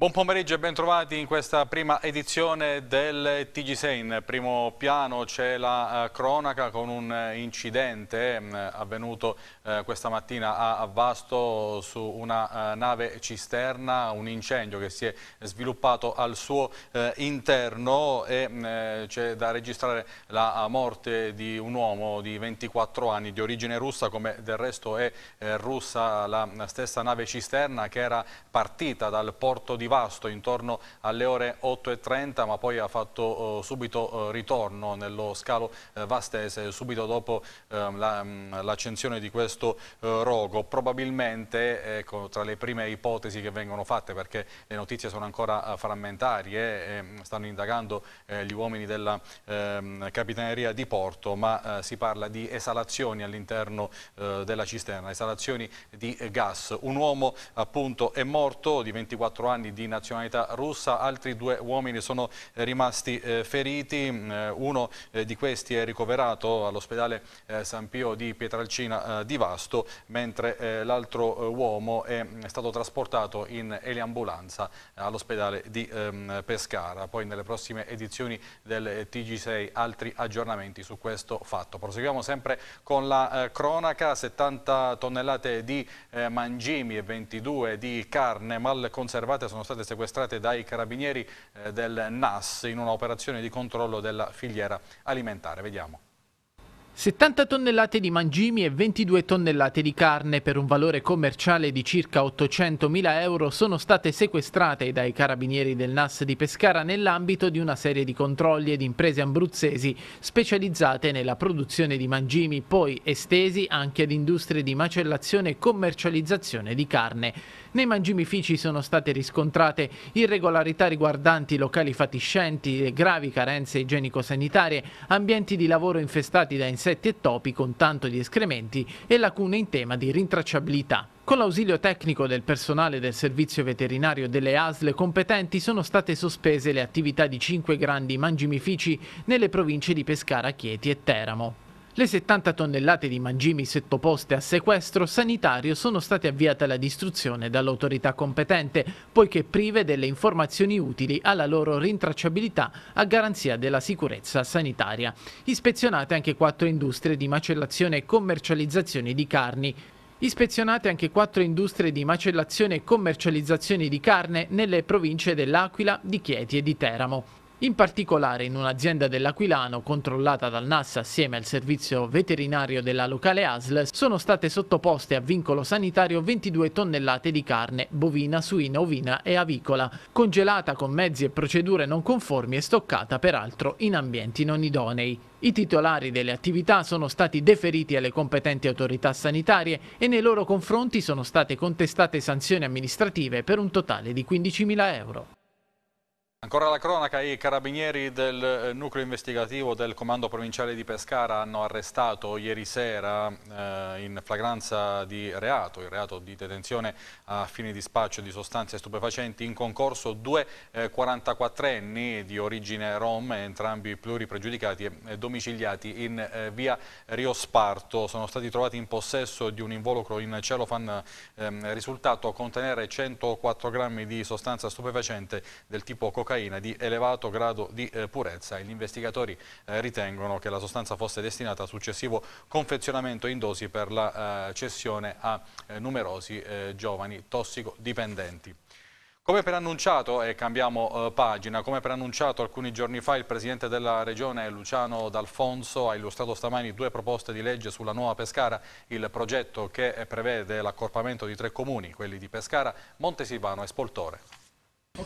Buon pomeriggio e bentrovati in questa prima edizione del TG6. In primo piano c'è la eh, cronaca con un eh, incidente mm, avvenuto eh, questa mattina a, Vasto su una eh, nave cisterna, un incendio che si è sviluppato al suo eh, interno e mm, eh, c'è da registrare la morte di un uomo di 24 anni di origine russa, come del resto è russa la mm, stessa nave cisterna che era partita dal porto di Vasto intorno alle ore 8.30 ma poi ha fatto uh, subito uh, ritorno nello scalo uh, vastese subito dopo ehm, mm, l'accensione la, di questo questo eh, rogo. Probabilmente, ecco, tra le prime ipotesi che vengono fatte, perché le notizie sono ancora eh, frammentarie, ehm, stanno indagando eh, gli uomini della ehm, Capitaneria di Porto, ma eh, si parla di esalazioni all'interno della cisterna, esalazioni di gas. Un uomo appunto è morto di 24 anni di nazionalità russa, altri due uomini sono rimasti eh, feriti, mm, uno eh, di questi è ricoverato all'ospedale eh, San Pio di Pietralcina di Vasto, mentre eh, l'altro eh, uomo è, è, mm, stato trasportato in eliambulanza eh, all'ospedale di ehm, Pescara. Poi nelle prossime edizioni del eh, TG6 altri aggiornamenti su questo fatto. Proseguiamo sempre con la eh, cronaca, 70 tonnellate di eh, mangimi e 22 di carne mal conservate sono state sequestrate dai carabinieri del NAS in un'operazione di controllo della filiera alimentare. Vediamo. 70 tonnellate di mangimi e 22 tonnellate di carne per un valore commerciale di circa 800.000 euro sono state sequestrate dai carabinieri del NAS di Pescara nell'ambito di una serie di controlli ed imprese abruzzesi specializzate nella produzione di mangimi, poi estesi anche ad industrie di macellazione e commercializzazione di carne. Nei mangimifici sono state riscontrate irregolarità riguardanti locali fatiscenti, gravi carenze igienico-sanitarie, ambienti di lavoro infestati da insetti insetti e topi con tanto di escrementi e lacune in tema di rintracciabilità. Con l'ausilio tecnico del personale del servizio veterinario delle ASL competenti sono state sospese le attività di cinque grandi mangimifici nelle province di Pescara, Chieti e Teramo. Le 70 tonnellate di mangimi sottoposte a sequestro sanitario sono state avviate alla distruzione dall'autorità competente, poiché prive delle informazioni utili alla loro rintracciabilità a garanzia della sicurezza sanitaria. Ispezionate anche quattro industrie di macellazione e commercializzazione di carni, Ispezionate anche quattro industrie di macellazione e commercializzazione di carne nelle province dell'Aquila, di Chieti e di Teramo. In particolare in un'azienda dell'Aquilano controllata dal NAS assieme al servizio veterinario della locale ASL sono state sottoposte a vincolo sanitario 22 tonnellate di carne bovina, suina, ovina e avicola, congelata con mezzi e procedure non conformi e stoccata peraltro in ambienti non idonei. I titolari delle attività sono stati deferiti alle competenti autorità sanitarie e nei loro confronti sono state contestate sanzioni amministrative per un totale di 15.000 euro. Ancora la cronaca, i carabinieri del eh, nucleo investigativo del comando provinciale di Pescara hanno arrestato ieri sera eh, in flagranza di reato, il reato di detenzione a fine di spaccio di sostanze stupefacenti in concorso due eh, 44enni di origine rom, entrambi pluripregiudicati e eh, domiciliati in eh, via Sparto. Sono stati trovati in possesso di un involucro in celofan ehm, risultato contenere 104 grammi di sostanza stupefacente del tipo cocaina cocaina di elevato grado di eh, purezza e gli investigatori eh, ritengono che la sostanza fosse destinata a successivo confezionamento in dosi per la eh, cessione a numerosi giovani tossicodipendenti. Come preannunciato, e cambiamo eh, pagina, come preannunciato alcuni giorni fa il Presidente della Regione Luciano D'Alfonso ha illustrato stamani due proposte di legge sulla nuova Pescara, il progetto che prevede l'accorpamento di tre comuni, quelli di Pescara, Montesilvano e Spoltore.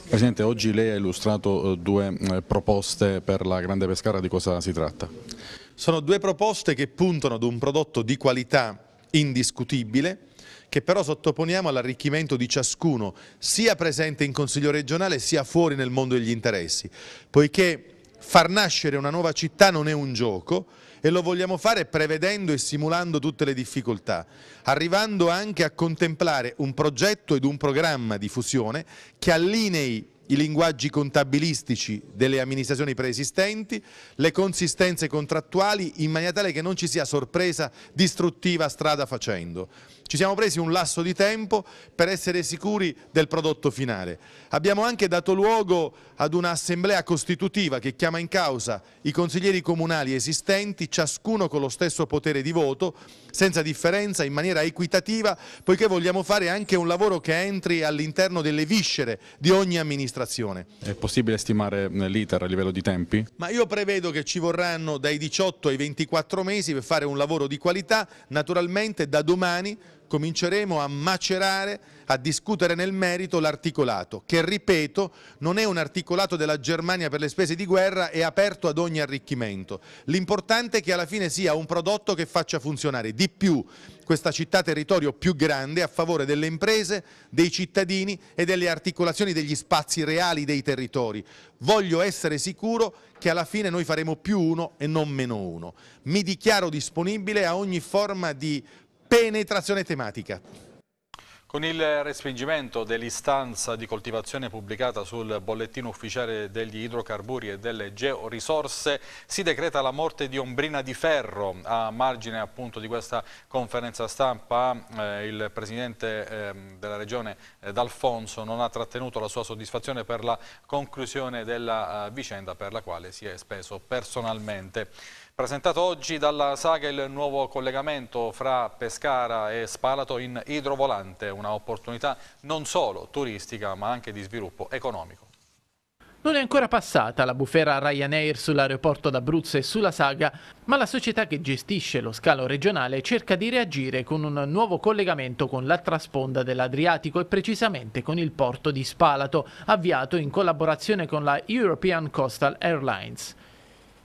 Presidente, oggi lei ha illustrato eh, due eh, proposte per la Grande Pescara, di cosa si tratta? Sono due proposte che puntano ad un prodotto di qualità indiscutibile che però sottoponiamo all'arricchimento di ciascuno, sia presente in Consiglio regionale sia fuori nel mondo degli interessi, poiché far nascere una nuova città non è un gioco, e lo vogliamo fare prevedendo e simulando tutte le difficoltà, arrivando anche a contemplare un progetto ed un programma di fusione che allinei i linguaggi contabilistici delle amministrazioni preesistenti, le consistenze contrattuali in maniera tale che non ci sia sorpresa distruttiva strada facendo. Ci siamo presi un lasso di tempo per essere sicuri del prodotto finale. Abbiamo anche dato luogo ad un'assemblea costitutiva che chiama in causa i consiglieri comunali esistenti, ciascuno con lo stesso potere di voto, senza differenza, in maniera equitativa, poiché vogliamo fare anche un lavoro che entri all'interno delle viscere di ogni amministrazione. È possibile stimare eh, l'iter a livello di tempi? Ma io prevedo che ci vorranno dai 18 ai 24 mesi per fare un lavoro di qualità, naturalmente da domani cominceremo a macerare, a discutere nel merito l'articolato, che ripeto non è un articolato della Germania per le spese di guerra, è aperto ad ogni arricchimento. L'importante è che alla fine sia un prodotto che faccia funzionare di più questa città territorio più grande a favore delle imprese, dei cittadini e delle articolazioni degli spazi reali dei territori. Voglio essere sicuro che alla fine noi faremo più uno e non meno uno. Mi dichiaro disponibile a ogni forma di penetrazione tematica. Con il respingimento dell'istanza di coltivazione pubblicata sul bollettino ufficiale degli idrocarburi e delle georisorse si decreta la morte di Ombrina di Ferro. A margine appunto di questa conferenza stampa eh, il presidente eh, della regione eh, D'Alfonso non ha trattenuto la sua soddisfazione per la conclusione della eh, vicenda per la quale si è speso personalmente. Presentato oggi dalla Saga il nuovo collegamento fra Pescara e Spalato in idrovolante, un'opportunità non solo turistica ma anche di sviluppo economico. Non è ancora passata la bufera Ryanair sull'aeroporto d'Abruzzo e sulla Saga, ma la società che gestisce lo scalo regionale cerca di reagire con un nuovo collegamento con l'altra sponda dell'Adriatico e precisamente con il porto di Spalato, avviato in collaborazione con la European Coastal Airlines.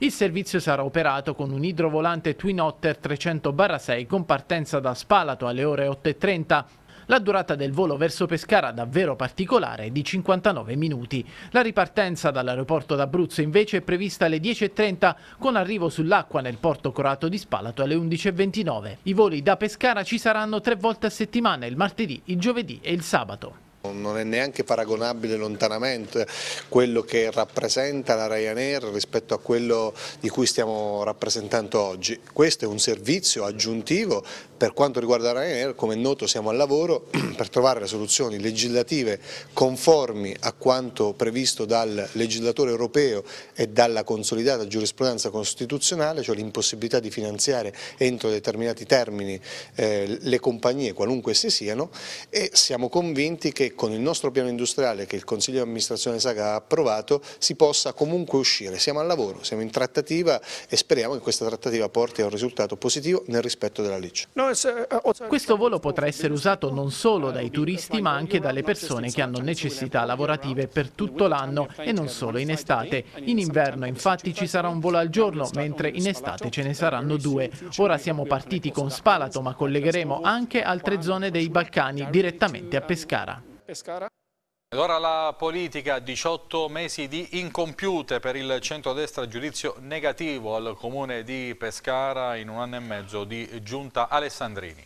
Il servizio sarà operato con un idrovolante Twin Otter 300-6 con partenza da Spalato alle ore 8.30 la durata del volo verso Pescara davvero particolare è di 59 minuti. La ripartenza dall'aeroporto d'Abruzzo invece è prevista alle 10.30 con arrivo sull'acqua nel porto corato di Spalato alle 11.29. I voli da Pescara ci saranno tre volte a settimana, il martedì, il giovedì e il sabato. Non è neanche paragonabile lontanamente quello che rappresenta la Ryanair rispetto a quello di cui stiamo rappresentando oggi. Questo è un servizio aggiuntivo per quanto riguarda Ryanair, come è noto siamo al lavoro per trovare le soluzioni legislative conformi a quanto previsto dal legislatore europeo e dalla consolidata giurisprudenza costituzionale, cioè l'impossibilità di finanziare entro determinati termini eh, le compagnie qualunque essi siano e siamo convinti che con il nostro piano industriale che il Consiglio di amministrazione Saga ha approvato si possa comunque uscire. Siamo al lavoro, siamo in trattativa e speriamo che questa trattativa porti a un risultato positivo nel rispetto della legge. Eh, Questo volo potrà essere usato non solo dai turisti ma anche dalle persone che hanno necessità lavorative per tutto l'anno e non solo in estate. In inverno infatti ci sarà un volo al giorno mentre in estate ce ne saranno due. Ora siamo partiti con Spalato ma collegheremo anche altre zone dei Balcani direttamente a Pescara. Pescara. Ed ora la politica, 18 mesi di incompiute per il centrodestra, giudizio negativo al comune di Pescara in un anno e mezzo di giunta Alessandrini.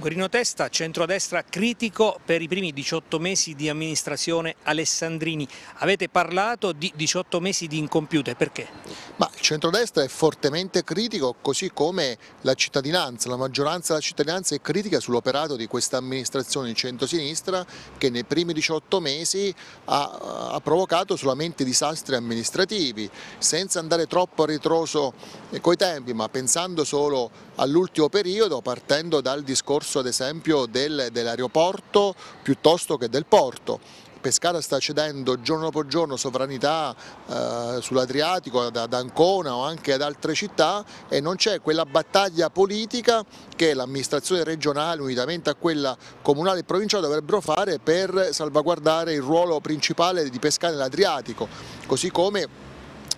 Guerino Testa, centrodestra critico per i primi 18 mesi di amministrazione Alessandrini. Avete parlato di 18 mesi di incompiute, perché? Ma il centrodestra è fortemente critico, così come la cittadinanza, la maggioranza della cittadinanza è critica sull'operato di questa amministrazione in centrosinistra che nei primi 18 mesi ha, ha, provocato solamente disastri amministrativi, senza andare troppo a ritroso eh, coi tempi, ma pensando solo all'ultimo periodo, partendo dal discorso discorso ad esempio del, dell'aeroporto piuttosto che del porto. Pescara sta cedendo giorno dopo giorno sovranità eh, sull'Adriatico, ad, ad Ancona o anche ad altre città e non c'è quella battaglia politica che l'amministrazione regionale unitamente a quella comunale e provinciale dovrebbero fare per salvaguardare il ruolo principale di Pescara nell'Adriatico, così come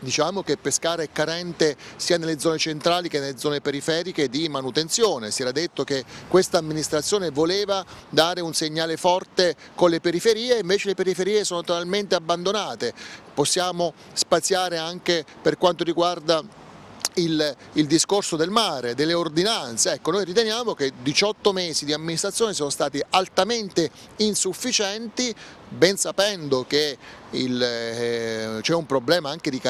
Diciamo che Pescara è carente sia nelle zone centrali che nelle zone periferiche di manutenzione, si era detto che questa amministrazione voleva dare un segnale forte con le periferie, invece le periferie sono totalmente abbandonate, possiamo spaziare anche per quanto riguarda il, il, discorso del mare, delle ordinanze, ecco noi riteniamo che 18 mesi di amministrazione sono stati altamente insufficienti ben sapendo che eh, c'è un problema anche di,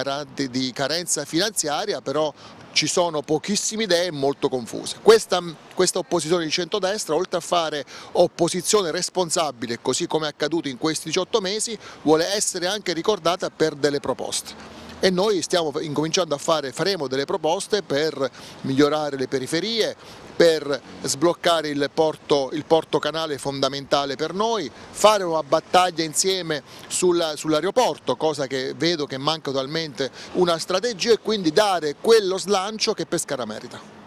di carenza finanziaria però ci sono pochissime idee e molto confuse. Questa, questa, opposizione di centrodestra, oltre a fare opposizione responsabile, così come è accaduto in questi 18 mesi, vuole essere anche ricordata per delle proposte e noi stiamo incominciando a fare, faremo delle proposte per migliorare le periferie, per sbloccare il porto, il porto, canale fondamentale per noi, fare una battaglia insieme sull'aeroporto, sull cosa che vedo che manca totalmente una strategia e quindi dare quello slancio che Pescara merita.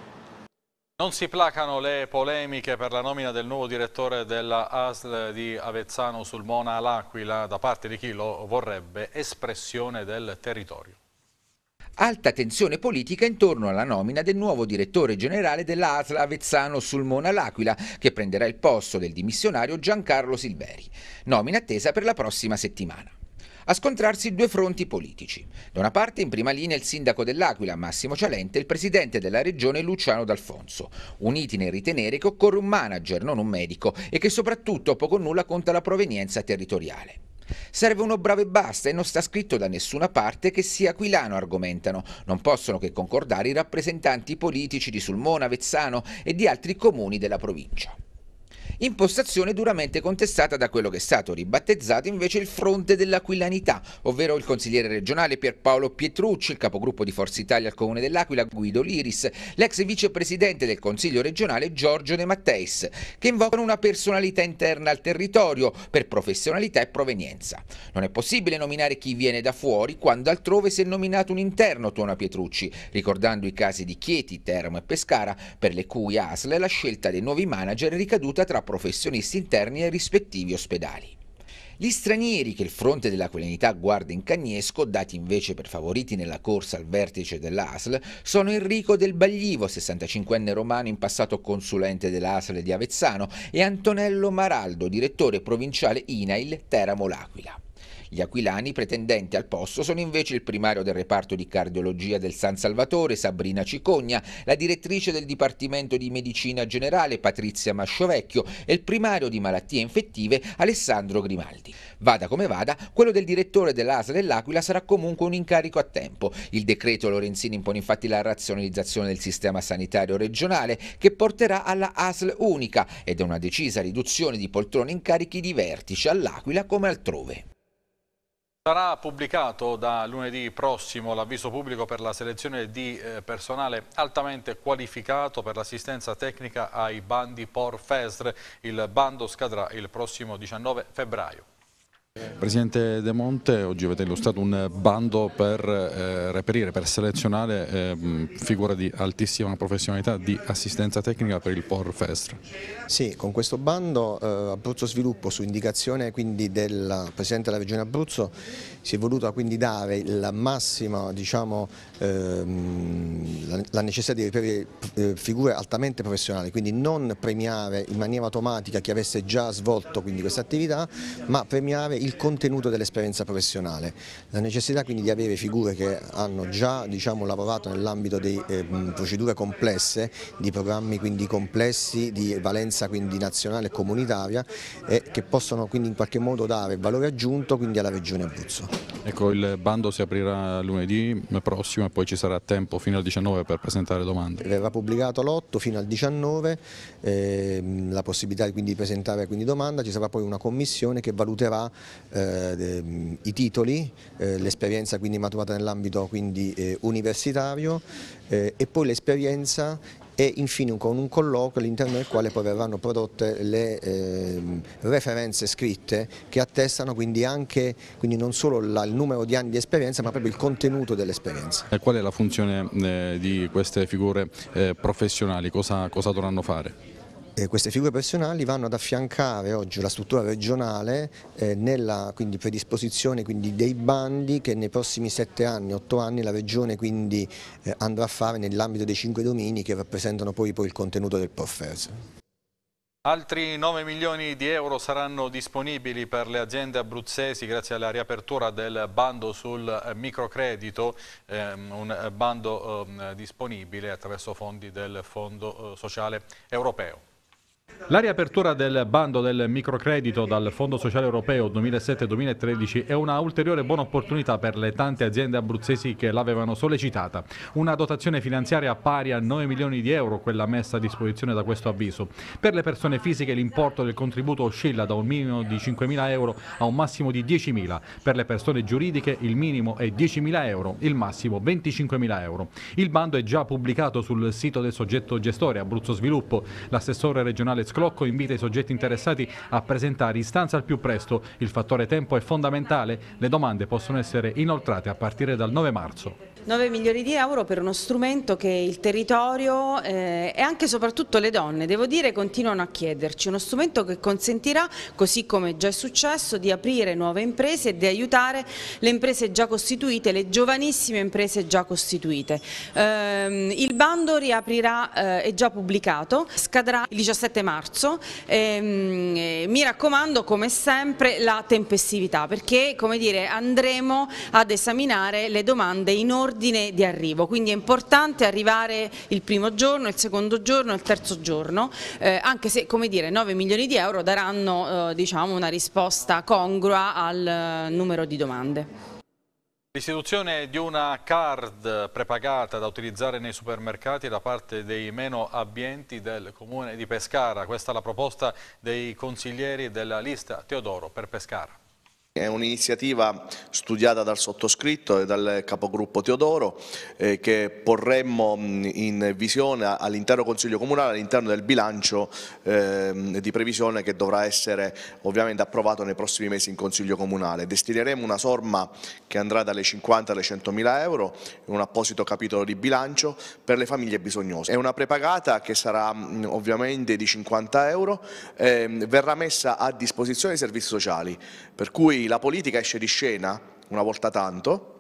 Non si placano le polemiche per la nomina del nuovo direttore della ASL di Avezzano sul Mona L'Aquila da parte di chi lo vorrebbe espressione del territorio. Alta tensione politica intorno alla nomina del nuovo direttore generale dell'ASL Avezzano Sulmona L'Aquila, che prenderà il posto del dimissionario Giancarlo Silveri. Nomina attesa per la prossima settimana a scontrarsi due fronti politici. Da una parte in prima linea il sindaco dell'Aquila Massimo Cialente e il presidente della regione Luciano D'Alfonso, uniti nel ritenere che occorre un manager, non un medico, e che soprattutto poco o nulla conta la provenienza territoriale. Serve uno bravo e basta e non sta scritto da nessuna parte che sia aquilano, argomentano. Non possono che concordare i rappresentanti politici di Sulmona, Avezzano e di altri comuni della provincia. Impostazione duramente contestata da quello che è stato ribattezzato invece il fronte dell'aquilanità, ovvero il consigliere regionale Pierpaolo Pietrucci, il capogruppo di Forza Italia al comune dell'Aquila Guido Liris, l'ex vicepresidente del consiglio regionale Giorgio De Matteis, che invocano una personalità interna al territorio per professionalità e provenienza. Non è possibile nominare chi viene da fuori quando altrove si è nominato un interno, tuona Pietrucci, ricordando i casi di Chieti, Teramo e Pescara, per le cui ASL la scelta dei nuovi manager è ricaduta tra professionisti interni ai rispettivi ospedali. Gli stranieri che il fronte dell'aquilentà guarda in cagnesco, dati invece per favoriti nella corsa al vertice dell'ASL, sono Enrico Del Baglivo, 65enne romano in passato consulente dell'ASL di Avezzano, e Antonello Maraldo, direttore provinciale INAIL Teramo L'Aquila. Gli aquilani pretendenti al posto sono invece il primario del reparto di cardiologia del San Salvatore, Sabrina Cicogna, la direttrice del Dipartimento di Medicina Generale, Patrizia Masciovecchio, e il primario di malattie infettive, Alessandro Grimaldi. Vada come vada, quello del direttore dell'ASA dell'Aquila sarà comunque un incarico a tempo. Il decreto Lorenzini impone infatti la razionalizzazione del sistema sanitario regionale che porterà alla ASL unica ed è una decisa riduzione di poltrone in carichi di vertice all'Aquila come altrove. Sarà pubblicato da lunedì prossimo l'avviso pubblico per la selezione di eh, personale altamente qualificato per l'assistenza tecnica ai bandi POR-FESR. Il bando scadrà il prossimo 19 febbraio. Presidente De Monte, oggi avete illustrato un bando per eh, reperire, per selezionare eh, figure di altissima professionalità di assistenza tecnica per il POR Fest. Sì, con questo bando eh, Abruzzo Sviluppo, su indicazione quindi del Presidente della Regione Abruzzo, si è voluta quindi dare la massima, diciamo, ehm, la, necessità di reperire eh, figure altamente professionali, quindi non premiare in maniera automatica chi avesse già svolto questa attività, ma premiare il contenuto dell'esperienza professionale, la necessità quindi di avere figure che hanno già diciamo, lavorato nell'ambito di eh, procedure complesse, di programmi quindi complessi, di valenza quindi nazionale e comunitaria e che possono quindi in qualche modo dare valore aggiunto quindi alla Regione Abruzzo. Ecco, il bando si aprirà lunedì prossimo e poi ci sarà tempo fino al 19 per presentare domande. Verrà pubblicato l'8 fino al 19, eh, la possibilità quindi di presentare quindi domanda, ci sarà poi una commissione che valuterà eh, mm, i titoli, eh, l'esperienza quindi maturata nell'ambito eh, universitario eh, e poi l'esperienza e infine con un colloquio all'interno del quale poi verranno prodotte le eh, referenze scritte che attestano quindi anche quindi non solo la, il numero di anni di esperienza ma proprio il contenuto dell'esperienza. Qual è la funzione eh, di queste figure eh, professionali? Cosa, cosa dovranno fare? eh, queste figure professionali vanno ad affiancare oggi la struttura regionale eh, nella quindi, predisposizione quindi, dei bandi che nei prossimi 7 anni, 8 anni la regione quindi, eh, andrà a fare nell'ambito dei 5 domini che rappresentano poi, poi il contenuto del POFES. Altri 9 milioni di euro saranno disponibili per le aziende abruzzesi grazie alla riapertura del bando sul eh, microcredito, ehm, un eh, bando ehm, disponibile attraverso fondi del Fondo eh, Sociale Europeo. La riapertura del bando del microcredito dal Fondo Sociale Europeo 2007-2013 è una ulteriore buona opportunità per le tante aziende abruzzesi che l'avevano sollecitata. Una dotazione finanziaria pari a 9 milioni di euro, quella messa a disposizione da questo avviso. Per le persone fisiche l'importo del contributo oscilla da un minimo di 5.000 euro a un massimo di 10.000. Per le persone giuridiche il minimo è 10.000 euro, il massimo 25.000 euro. Il bando è già pubblicato sul sito del soggetto gestore Abruzzo Sviluppo. L'assessore regionale Alvarez Clocco invita i soggetti interessati a presentare istanza al più presto. Il fattore tempo è fondamentale, le domande possono essere inoltrate a partire dal 9 marzo. 9 milioni di euro per uno strumento che il territorio eh, e anche soprattutto le donne, devo dire, continuano a chiederci. Uno strumento che consentirà, così come già è successo, di aprire nuove imprese e di aiutare le imprese già costituite, le giovanissime imprese già costituite. Eh, il bando riaprirà, eh, è già pubblicato, scadrà il 17 marzo. Ehm, mi raccomando, come sempre, la tempestività perché come dire, andremo ad esaminare le domande in ordine ordine di arrivo, quindi è importante arrivare il primo giorno, il secondo giorno, il terzo giorno, eh, anche se come dire 9 milioni di euro daranno eh, diciamo, una risposta congrua al eh, numero di domande. L'istituzione di una card prepagata da utilizzare nei supermercati da parte dei meno abbienti del comune di Pescara. Questa è la proposta dei consiglieri della lista Teodoro per Pescara. È un'iniziativa studiata dal sottoscritto e dal capogruppo Teodoro eh, che porremmo mm, in visione all'intero Consiglio Comunale, all'interno del bilancio eh, di previsione che dovrà essere ovviamente approvato nei prossimi mesi in Consiglio Comunale. Destineremo una somma che andrà dalle 50 alle 100 mila euro in un apposito capitolo di bilancio per le famiglie bisognose. È una prepagata che sarà mm, ovviamente di 50 euro, eh, verrà messa a disposizione dei servizi sociali, per cui la politica esce di scena una volta tanto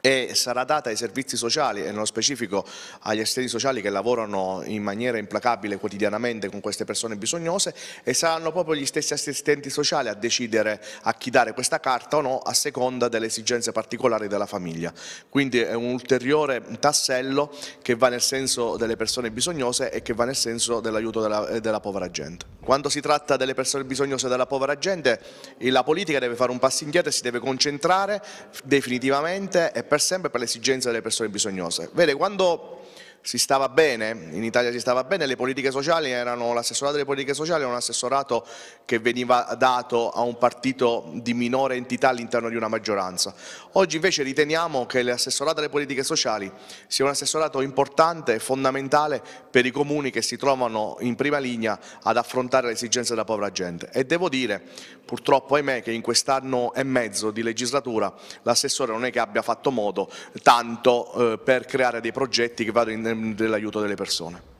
e sarà data ai servizi sociali e nello specifico agli assistenti sociali che lavorano in maniera implacabile quotidianamente con queste persone bisognose e saranno proprio gli stessi assistenti sociali a decidere a chi dare questa carta o no a seconda delle esigenze particolari della famiglia. Quindi è un ulteriore tassello che va nel senso delle persone bisognose e che va nel senso dell'aiuto della, eh, della povera gente. Quando si tratta delle persone bisognose e della povera gente la politica deve fare un passo indietro e si deve concentrare definitivamente e per per sempre per l'esigenza delle persone bisognose. Vede, quando si stava bene, in Italia si stava bene, le politiche sociali erano, l'assessorato delle politiche sociali un assessorato che veniva dato a un partito di minore entità all'interno di una maggioranza. Oggi invece riteniamo che l'assessorato delle politiche sociali sia un assessorato importante e fondamentale per i comuni che si trovano in prima linea ad affrontare le esigenze della povera gente. E devo dire, purtroppo ahimè, che in quest'anno e mezzo di legislatura l'assessore non è che abbia fatto modo tanto eh, per creare dei progetti che vadano in dell'aiuto delle persone.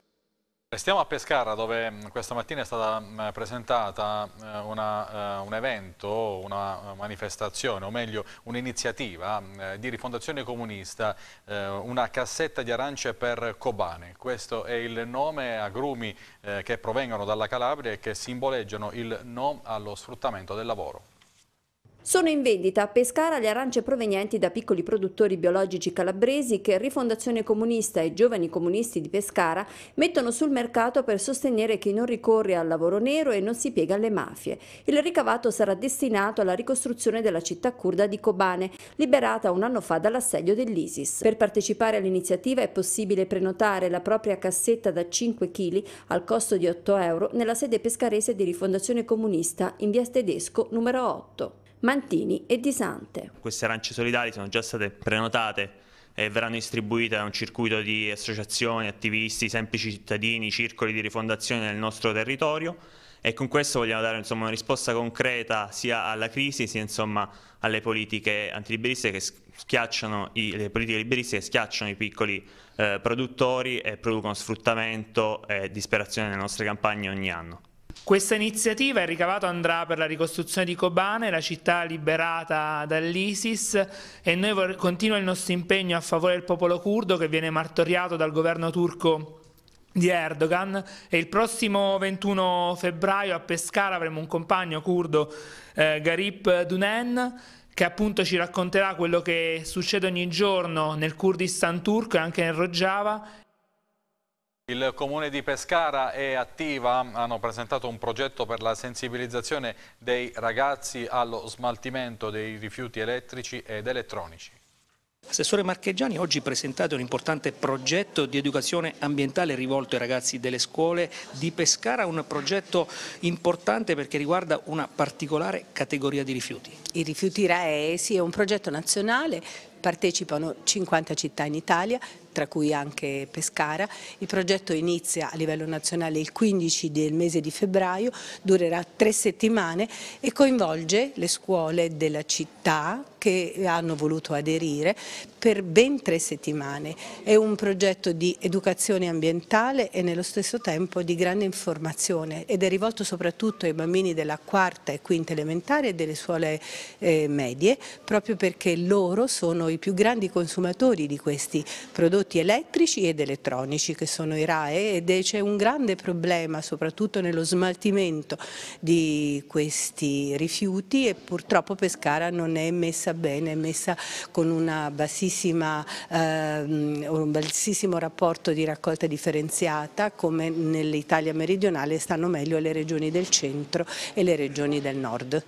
Restiamo a Pescara dove mm, questa mattina è stata mm, presentata eh, una, eh, un evento, una eh, manifestazione o meglio un'iniziativa mm, di rifondazione comunista, una cassetta di arance per Kobane. Questo è il nome agrumi che provengono dalla Calabria e che simboleggiano il no allo sfruttamento del lavoro. Sono in vendita a Pescara le arance provenienti da piccoli produttori biologici calabresi che Rifondazione Comunista e Giovani Comunisti di Pescara mettono sul mercato per sostenere chi non ricorre al lavoro nero e non si piega alle mafie. Il ricavato sarà destinato alla ricostruzione della città curda di Kobane, liberata un anno fa dall'assedio dell'ISIS. Per partecipare all'iniziativa è possibile prenotare la propria cassetta da 5 kg al costo di 8 euro nella sede pescarese di Rifondazione Comunista in via Tedesco numero 8. Mantini e Di Sante. Queste arance solidali sono già state prenotate e verranno distribuite da un circuito di associazioni, attivisti, semplici cittadini, circoli di rifondazione nel nostro territorio e con questo vogliamo dare insomma, una risposta concreta sia alla crisi sia insomma, alle politiche antiliberiste che schiacciano i, le politiche liberiste che schiacciano i piccoli eh, produttori e producono sfruttamento e disperazione nelle nostre campagne ogni anno. Questa iniziativa, il ricavato andrà per la ricostruzione di Kobane, la città liberata dall'ISIS e noi continua il nostro impegno a favore del popolo curdo che viene martoriato dal governo turco di Erdogan e il prossimo 21 febbraio a Pescara avremo un compagno curdo eh, Garip Dunen che appunto ci racconterà quello che succede ogni giorno nel Kurdistan turco e anche nel Rojava il Comune di Pescara e Attiva hanno presentato un progetto per la sensibilizzazione dei ragazzi allo smaltimento dei rifiuti elettrici ed elettronici. Assessore Marcheggiani, oggi presentate un importante progetto di educazione ambientale rivolto ai ragazzi delle scuole di Pescara, un progetto importante perché riguarda una particolare categoria di rifiuti. I rifiuti RAE sì, è un progetto nazionale Partecipano 50 città in Italia, tra cui anche Pescara. Il progetto inizia a livello nazionale il 15 del mese di febbraio, durerà tre settimane e coinvolge le scuole della città che hanno voluto aderire per ben tre settimane. È un progetto di educazione ambientale e nello stesso tempo di grande informazione ed è rivolto soprattutto ai bambini della quarta e quinta elementare e delle scuole eh, medie proprio perché loro sono i i più grandi consumatori di questi prodotti elettrici ed elettronici che sono i RAE ed c'è un grande problema soprattutto nello smaltimento di questi rifiuti e purtroppo Pescara non è messa bene, è messa con una bassissima, eh, un bassissimo rapporto di raccolta differenziata come nell'Italia meridionale stanno meglio le regioni del centro e le regioni del nord.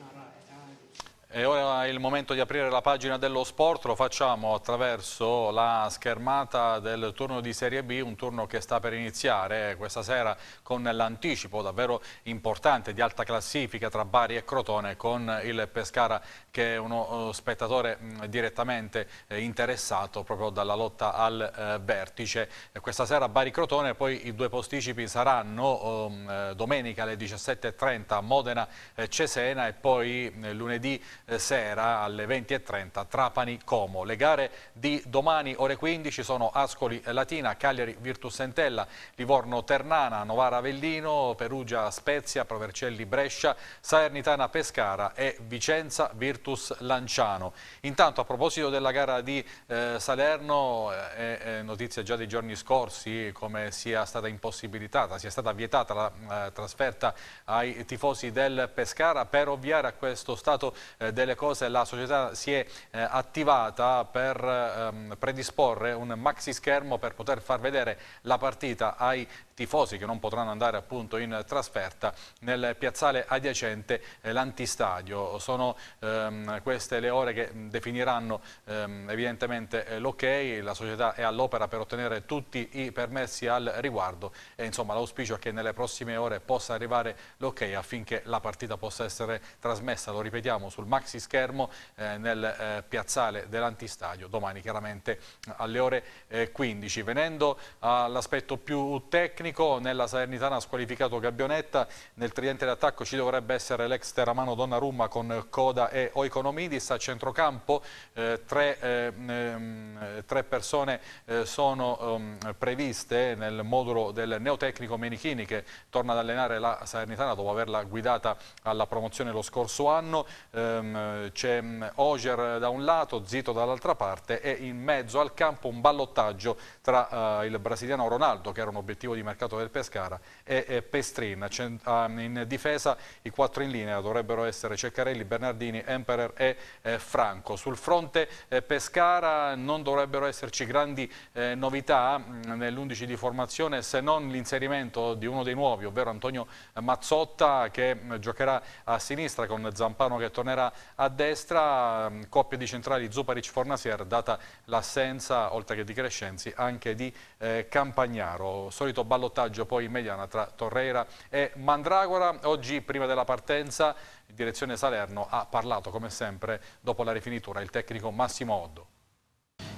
E ora è il momento di aprire la pagina dello sport, lo facciamo attraverso la schermata del turno di Serie B, un turno che sta per iniziare questa sera con l'anticipo davvero importante di alta classifica tra Bari e Crotone con il Pescara che è uno eh, spettatore mm, direttamente eh, interessato proprio dalla lotta al eh, vertice. Questa sera Bari-Crotone, poi i due posticipi saranno ehm, domenica alle 17.30 a Modena-Cesena e poi lunedì eh, sera alle 20.30 Trapani-Como. Le gare di domani ore 15 sono Ascoli-Latina, eh, Cagliari-Virtus-Entella, Livorno-Ternana, Novara-Avellino, Perugia-Spezia, Provercelli-Brescia, Salernitana-Pescara e Vicenza-Virtus-Lanciano. Intanto a proposito della gara di eh, Salerno, eh, eh, notizia già dei giorni scorsi come sia stata impossibilitata, sia stata vietata la eh, trasferta ai tifosi del Pescara per ovviare a questo stato eh, delle cose la società si è eh, attivata per ehm, predisporre un maxi schermo per poter far vedere la partita ai tifosi che non potranno andare appunto in trasferta nel piazzale adiacente eh, l'antistadio. Sono ehm, queste le ore che definiranno ehm, evidentemente eh, l'ok, la società è all'opera per ottenere tutti i permessi al riguardo e insomma l'auspicio è che nelle prossime ore possa arrivare l'ok affinché la partita possa essere trasmessa, lo ripetiamo, sul maxi maxi schermo eh, nel eh, piazzale dell'antistadio domani chiaramente eh, alle ore 15. Venendo all'aspetto più tecnico, nella Salernitana ha squalificato Gabbionetta, nel tridente d'attacco ci dovrebbe essere l'ex Teramano Donnarumma con Coda e Oikonomidis a centrocampo, eh, tre, eh, tre, persone eh, sono um, previste nel modulo del neotecnico Menichini che torna ad allenare la Salernitana dopo averla guidata alla promozione lo scorso anno. Ehm, Mm, c'è mm, Oger da un lato, Zito dall'altra parte e in mezzo al campo un ballottaggio tra eh, il brasiliano Ronaldo, che era un obiettivo di mercato del Pescara, e Pestrin. Ah, in difesa i quattro in linea dovrebbero essere Ceccarelli, Bernardini, Emperor e eh, Franco. Sul fronte eh, Pescara non dovrebbero esserci grandi novità mm, nell'11 di formazione se non l'inserimento di uno dei nuovi, ovvero Antonio Mazzotta che giocherà a sinistra con Zampano che tornerà a destra mm, coppia di centrali Zoparic-Fornasier, data l'assenza, oltre che di Crescenzi, anche di eh, Campagnaro. Solito ballottaggio poi in mediana tra Torreira e Mandragora. Oggi, prima della partenza, direzione Salerno ha parlato, come sempre, dopo la rifinitura, il tecnico Massimo Oddo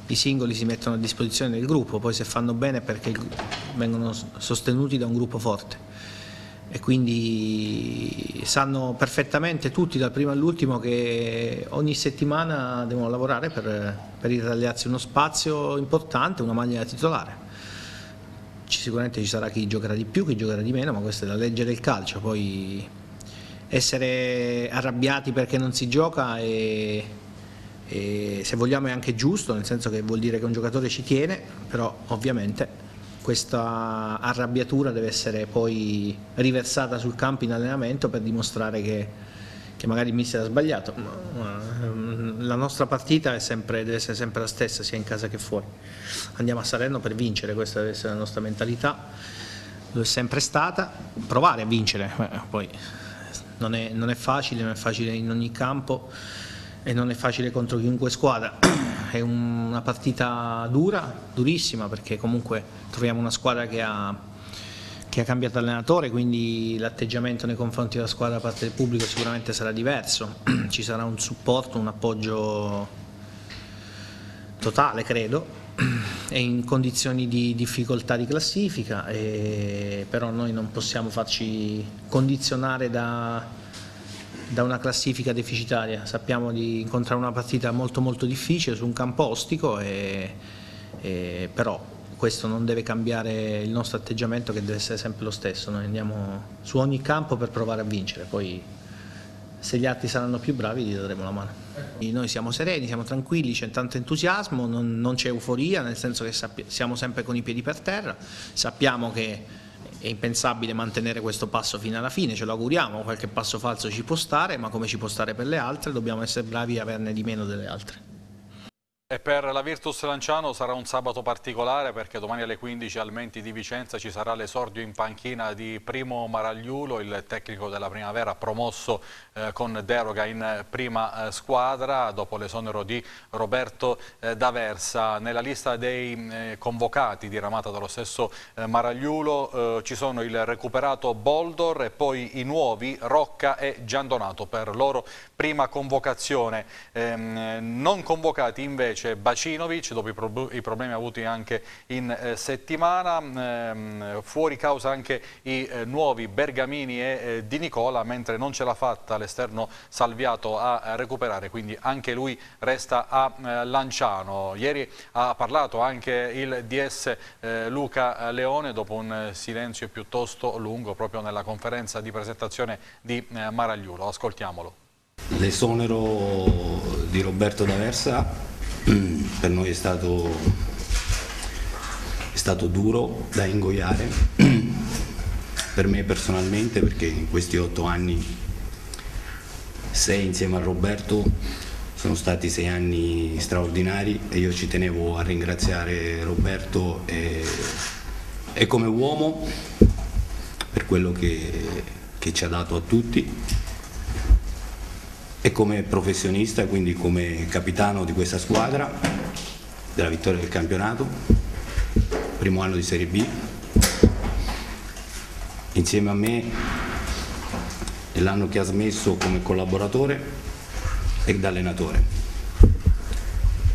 i singoli si mettono a disposizione del gruppo, poi se fanno bene perché vengono sostenuti da un gruppo forte e quindi sanno perfettamente tutti dal primo all'ultimo che ogni settimana devono lavorare per, per ritagliarsi uno spazio importante, una maglia titolare. Ci, sicuramente ci sarà chi giocherà di più, chi giocherà di meno, ma questa è la legge del calcio, poi essere arrabbiati perché non si gioca e, e se vogliamo è anche giusto, nel senso che vuol dire che un giocatore ci tiene, però ovviamente questa arrabbiatura deve essere poi riversata sul campo in allenamento per dimostrare che, che magari il mister ha sbagliato. Ma, ma, ehm, la nostra partita sempre, deve essere sempre la stessa, sia in casa che fuori. Andiamo a Salerno per vincere, questa deve essere la nostra mentalità. Lo è sempre stata, provare a vincere, eh, poi non è, non è facile, non è facile in ogni campo e non è facile contro chiunque squadra è una partita dura, durissima, perché comunque troviamo una squadra che ha, che ha cambiato allenatore, quindi l'atteggiamento nei confronti della squadra da parte del pubblico sicuramente sarà diverso, ci sarà un supporto, un appoggio totale credo, è in condizioni di difficoltà di classifica, però noi non possiamo farci condizionare da da una classifica deficitaria, sappiamo di incontrare una partita molto molto difficile su un campo ostico, e, e, però questo non deve cambiare il nostro atteggiamento che deve essere sempre lo stesso, noi andiamo su ogni campo per provare a vincere, poi se gli altri saranno più bravi gli daremo la mano. Ecco. Noi siamo sereni, siamo tranquilli, c'è tanto entusiasmo, non, non c'è euforia, nel senso che siamo sempre con i piedi per terra, sappiamo che è impensabile mantenere questo passo fino alla fine, ce lo auguriamo, qualche passo falso ci può stare, ma come ci può stare per le altre dobbiamo essere bravi a averne di meno delle altre. E per la Virtus Lanciano sarà un sabato particolare perché domani alle 15 al Menti di Vicenza ci sarà l'esordio in panchina di Primo Maragliulo, il tecnico della primavera promosso eh, con deroga in prima eh, squadra dopo l'esonero di Roberto eh, D'Aversa. Nella lista dei eh, convocati diramata dallo stesso eh, Maragliulo eh, ci sono il recuperato Boldor e poi i nuovi Rocca e Giandonato. Per loro prima convocazione. Ehm, non convocati invece Bacinovic, dopo i, pro i problemi avuti anche in eh, settimana, ehm, fuori causa anche i eh, nuovi Bergamini e eh, Di Nicola, mentre non ce l'ha fatta l'esterno Salviato a, a recuperare, quindi anche lui resta a eh, Lanciano. Ieri ha parlato anche il DS eh, Luca Leone dopo un eh, silenzio piuttosto lungo proprio nella conferenza di presentazione di Maragliulo. Ascoltiamolo. L'esonero di Roberto D'Aversa mm, per noi è stato, è stato duro da ingoiare, per me personalmente perché in questi otto anni, sei insieme a Roberto, sono stati sei anni straordinari e io ci tenevo a ringraziare Roberto e, e come uomo per quello che, che ci ha dato a tutti e come professionista, quindi come capitano di questa squadra, della vittoria del campionato, primo anno di Serie B. Insieme a me è l'anno che ha smesso come collaboratore e da allenatore.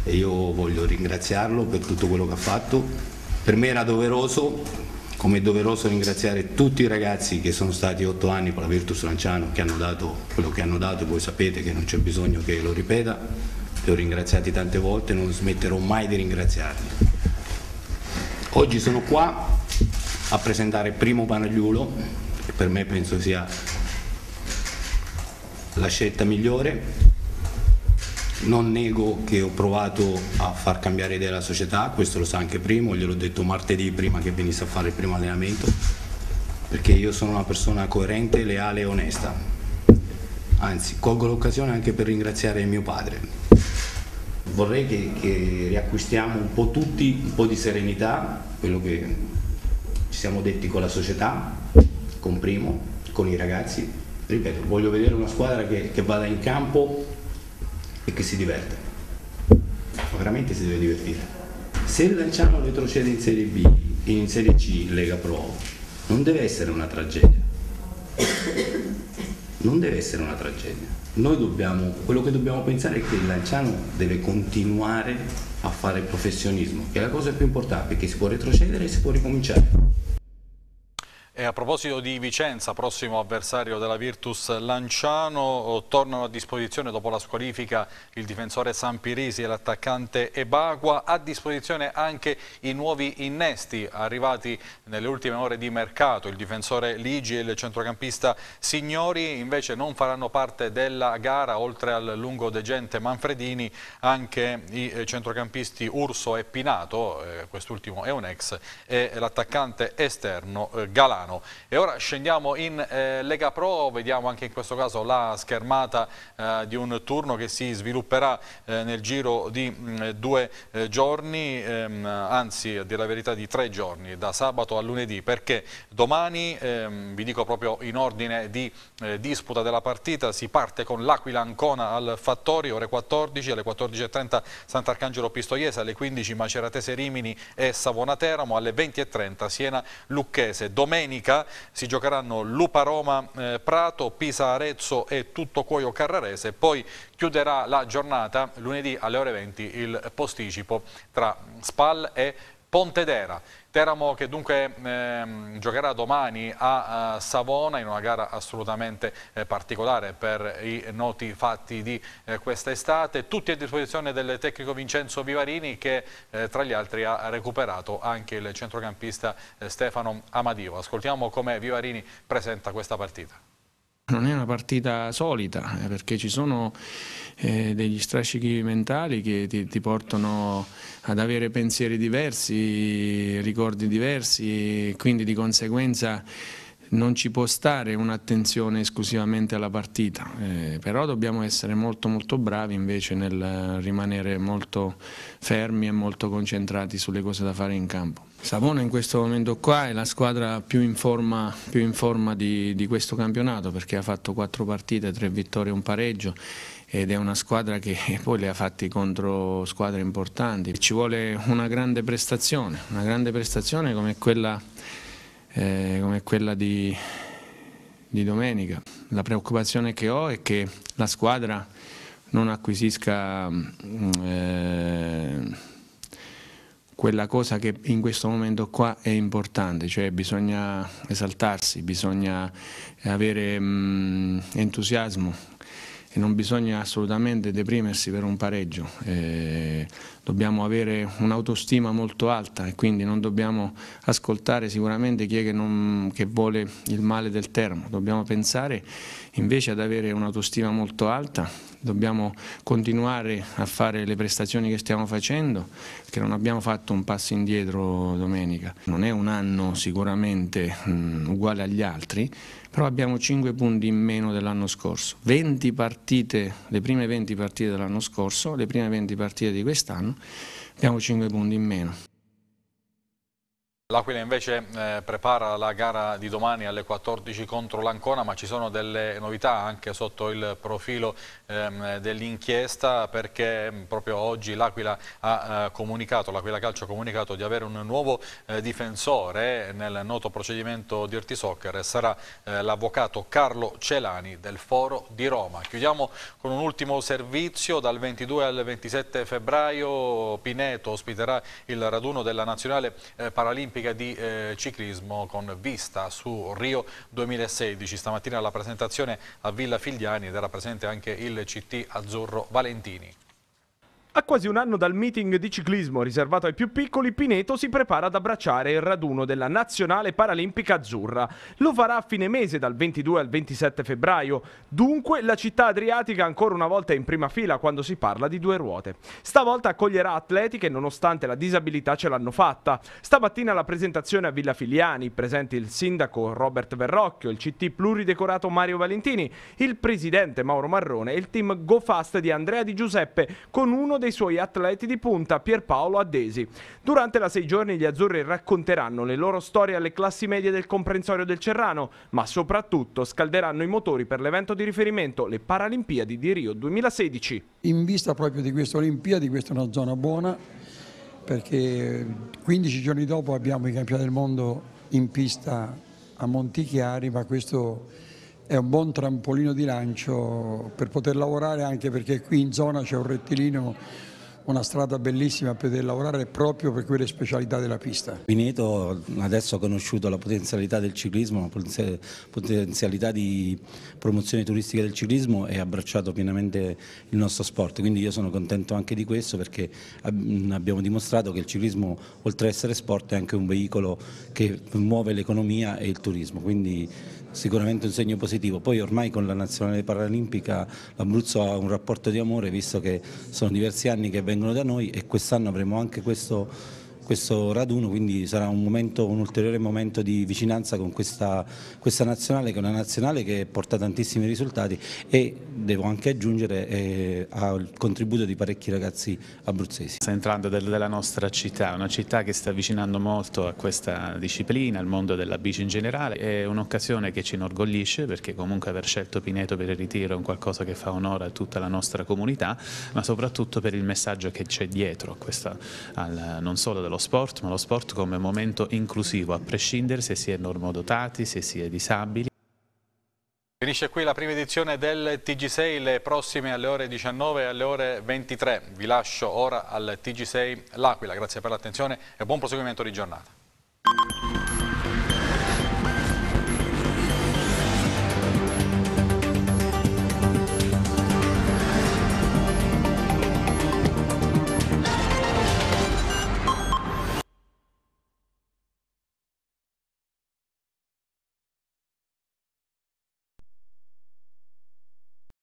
E io voglio ringraziarlo per tutto quello che ha fatto. Per me era doveroso come è doveroso ringraziare tutti i ragazzi che sono stati otto anni con la Virtus Lanciano, che hanno dato quello che hanno dato, voi sapete che non c'è bisogno che lo ripeta, li ho ringraziati tante volte, non smetterò mai di ringraziarli. Oggi sono qua a presentare Primo Panagliulo, che per me penso sia la scelta migliore, non nego che ho provato a far cambiare idea la società, questo lo sa anche Primo, gliel'ho detto martedì prima che venisse a fare il primo allenamento, perché io sono una persona coerente, leale e onesta. Anzi, colgo l'occasione anche per ringraziare mio padre. Vorrei che, che riacquistiamo un po' tutti un po' di serenità, quello che ci siamo detti con la società, con Primo, con i ragazzi. Ripeto, voglio vedere una squadra che, che vada in campo e che si diverte. Ma veramente si deve divertire. Se lanciamo retrocede in Serie B, in Serie C, Lega Pro, non deve essere una tragedia. Non deve essere una tragedia. Noi dobbiamo, quello che dobbiamo pensare è che il Lanciano deve continuare a fare il professionismo, che è la cosa più importante, perché si può retrocedere e si può ricominciare. E a proposito di Vicenza, prossimo avversario della Virtus Lanciano, eh, tornano a disposizione dopo la squalifica il difensore Sampirisi e l'attaccante Ebagua, a disposizione anche i nuovi innesti arrivati nelle ultime ore di mercato, il difensore Ligi e il centrocampista Signori invece non faranno parte della gara, oltre al lungo degente Manfredini anche i eh, centrocampisti Urso e Pinato, eh, quest'ultimo è un ex, e l'attaccante esterno Galano. Milano. E ora scendiamo in eh, Lega Pro, vediamo anche in questo caso la schermata eh, di un turno che si svilupperà eh, nel giro di mh, mm, due eh, giorni, ehm, anzi a dire la verità di tre giorni, da sabato a lunedì, perché domani, ehm, vi dico proprio in ordine di eh, disputa della partita, si parte con l'Aquila Ancona al Fattori, ore 14, alle 14.30 Sant'Arcangelo Pistoiese, alle 15 Maceratese Rimini e Savona Teramo, alle 20.30 Siena Lucchese. Domenica domenica si giocheranno Lupa-Roma-Prato, eh, Pisa-Arezzo e Tutto Cuoio carrarese poi chiuderà la giornata lunedì alle ore 20 il posticipo tra Spal e Pontedera. Teramo che dunque ehm, giocherà domani a, a, Savona in una gara assolutamente eh, particolare per i noti fatti di eh, questa estate. Tutti a disposizione del tecnico Vincenzo Vivarini che eh, tra gli altri ha recuperato anche il centrocampista eh, Stefano Amadio. Ascoltiamo come Vivarini presenta questa partita. Non è una partita solita eh, perché ci sono eh, degli strascichi mentali che ti, ti, portano ad avere pensieri diversi, ricordi diversi, e quindi di conseguenza non ci può stare un'attenzione esclusivamente alla partita, eh, però dobbiamo essere molto molto bravi invece nel rimanere molto fermi e molto concentrati sulle cose da fare in campo. Savona in questo momento qua è la squadra più in forma, più in forma di, di, questo campionato perché ha fatto quattro partite, tre vittorie e un pareggio ed è una squadra che poi le ha fatti contro squadre importanti. Ci vuole una grande prestazione, una grande prestazione come quella, eh, come quella di, di domenica. La preoccupazione che ho è che la squadra non acquisisca... Mm, eh, quella cosa che in questo momento qua è importante, cioè bisogna esaltarsi, bisogna avere mh, mm, entusiasmo, e non bisogna assolutamente deprimersi per un pareggio, eh, dobbiamo avere un'autostima molto alta e quindi non dobbiamo ascoltare sicuramente chi è che, non, che vuole il male del termo, dobbiamo pensare invece ad avere un'autostima molto alta, dobbiamo continuare a fare le prestazioni che stiamo facendo, perché non abbiamo fatto un passo indietro domenica. Non è un anno sicuramente mh, mm, uguale agli altri, però abbiamo 5 punti in meno dell'anno scorso. 20 partite, le prime 20 partite dell'anno scorso, le prime 20 partite di quest'anno, abbiamo 5 punti in meno. L'Aquila invece eh, prepara la gara di domani alle 14 contro l'Ancona ma ci sono delle novità anche sotto il profilo ehm, dell'inchiesta perché ehm, proprio oggi l'Aquila ha eh, comunicato, l'Aquila Calcio ha comunicato di avere un nuovo eh, difensore nel noto procedimento Dirty Soccer e sarà eh, l'avvocato Carlo Celani del Foro di Roma. Chiudiamo con un ultimo servizio dal 22 al 27 febbraio Pineto ospiterà il raduno della Nazionale eh, Paralimpica olimpica di eh, ciclismo con vista su Rio 2016. Stamattina la presentazione a Villa Figliani ed era presente anche il CT Azzurro Valentini. A quasi un anno dal meeting di ciclismo riservato ai più piccoli, Pineto si prepara ad abbracciare il raduno della Nazionale Paralimpica Azzurra. Lo farà a fine mese, dal 22 al 27 febbraio. Dunque, la città adriatica ancora una volta è in prima fila quando si parla di due ruote. Stavolta accoglierà atleti che, nonostante la disabilità, ce l'hanno fatta. Stamattina la presentazione a Villa Filiani, presenti il sindaco Robert Verrocchio, il CT pluridecorato Mario Valentini, il presidente Mauro Marrone e il team GoFast di Andrea Di Giuseppe, con uno dei dei suoi atleti di punta, Pierpaolo Addesi. Durante la sei giorni gli azzurri racconteranno le loro storie alle classi medie del comprensorio del Cerrano, ma soprattutto scalderanno i motori per l'evento di riferimento, le Paralimpiadi di Rio 2016. In vista proprio di questa Olimpiadi, questa è una zona buona, perché 15 giorni dopo abbiamo i campioni del mondo in pista a Montichiari, ma questo è un buon trampolino di lancio per poter lavorare anche perché qui in zona c'è un rettilineo una strada bellissima per poter lavorare proprio per quelle specialità della pista. Vineto adesso ha conosciuto la potenzialità del ciclismo, la potenzialità di promozione turistica del ciclismo e ha abbracciato pienamente il nostro sport, quindi io sono contento anche di questo perché abbiamo dimostrato che il ciclismo oltre ad essere sport è anche un veicolo che muove l'economia e il turismo, quindi sicuramente un segno positivo. Poi ormai con la nazionale paralimpica l'Abruzzo ha un rapporto di amore visto che sono diversi anni che vengono da noi e quest'anno avremo anche questo questo raduno, quindi sarà un, momento, un ulteriore momento di vicinanza con questa, questa, nazionale, che è una nazionale che porta tantissimi risultati e devo anche aggiungere eh, al contributo di parecchi ragazzi abruzzesi. Sta entrando del, della nostra città, una città che sta avvicinando molto a questa disciplina, al mondo della bici in generale, è un'occasione che ci inorgoglisce perché comunque aver scelto Pineto per il ritiro è un qualcosa che fa onore a tutta la nostra comunità, ma soprattutto per il messaggio che c'è dietro a questa, al, non solo dello lo sport, ma lo sport come momento inclusivo, a prescindere se si è normodotati, se si è disabili. Finisce qui la prima edizione del TG6, le prossime alle ore 19 e alle ore 23. Vi lascio ora al TG6 L'Aquila, grazie per l'attenzione e buon proseguimento di giornata.